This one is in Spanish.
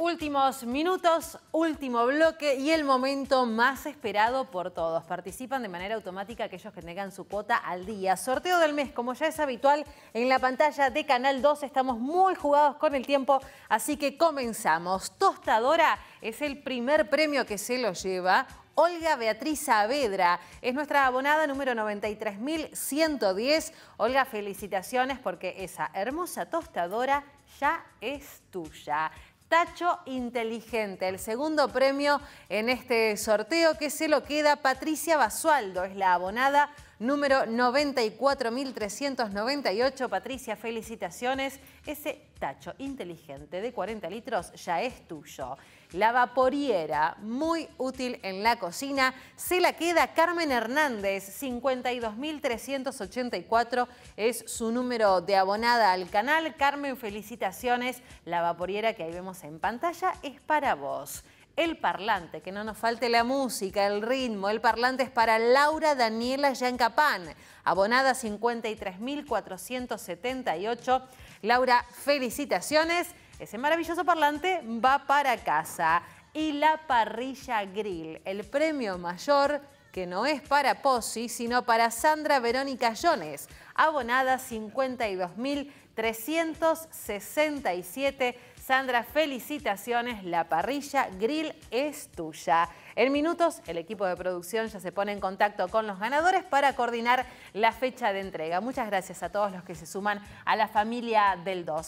Últimos minutos, último bloque y el momento más esperado por todos. Participan de manera automática aquellos que tengan su cuota al día. Sorteo del mes, como ya es habitual en la pantalla de Canal 2, estamos muy jugados con el tiempo, así que comenzamos. Tostadora es el primer premio que se lo lleva. Olga Beatriz Saavedra. Es nuestra abonada número 93.110. Olga, felicitaciones porque esa hermosa tostadora ya es tuya. Tacho Inteligente. El segundo premio en este sorteo que se lo queda Patricia Basualdo, es la abonada número 94.398. Patricia, felicitaciones. Ese tacho inteligente de 40 litros ya es tuyo. La vaporiera, muy útil en la cocina, se la queda Carmen Hernández, 52.384 es su número de abonada al canal. Carmen, felicitaciones. La vaporiera que ahí vemos en pantalla es para vos. El parlante, que no nos falte la música, el ritmo. El parlante es para Laura Daniela Yancapán, abonada 53.478. Laura, felicitaciones. Ese maravilloso parlante va para casa. Y la parrilla grill, el premio mayor que no es para Pozzi, sino para Sandra Verónica Llones, abonada 52.367. Sandra, felicitaciones, la parrilla grill es tuya. En minutos, el equipo de producción ya se pone en contacto con los ganadores para coordinar la fecha de entrega. Muchas gracias a todos los que se suman a la familia del 2.